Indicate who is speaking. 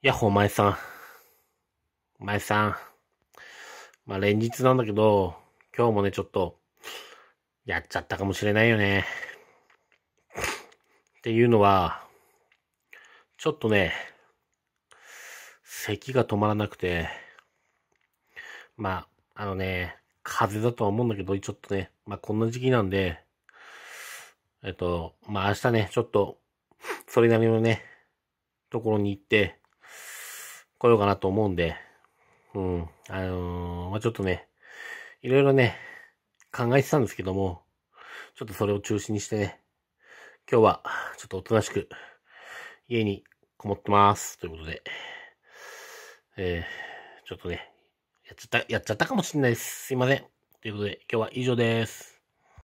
Speaker 1: やっほ、お前さん。お前さん。まあ、連日なんだけど、今日もね、ちょっと、やっちゃったかもしれないよね。っていうのは、ちょっとね、咳が止まらなくて、まあ、あのね、風邪だとは思うんだけど、ちょっとね、まあ、こんな時期なんで、えっと、まあ、明日ね、ちょっと、それなりのね、ところに行って、こようかなと思うんで、うん、あのー、まあ、ちょっとね、いろいろね、考えてたんですけども、ちょっとそれを中心にしてね、今日は、ちょっとおとなしく、家にこもってます。ということで、えー、ちょっとね、やっちゃった、やっちゃったかもしれないです。すいません。ということで、今日は以上です。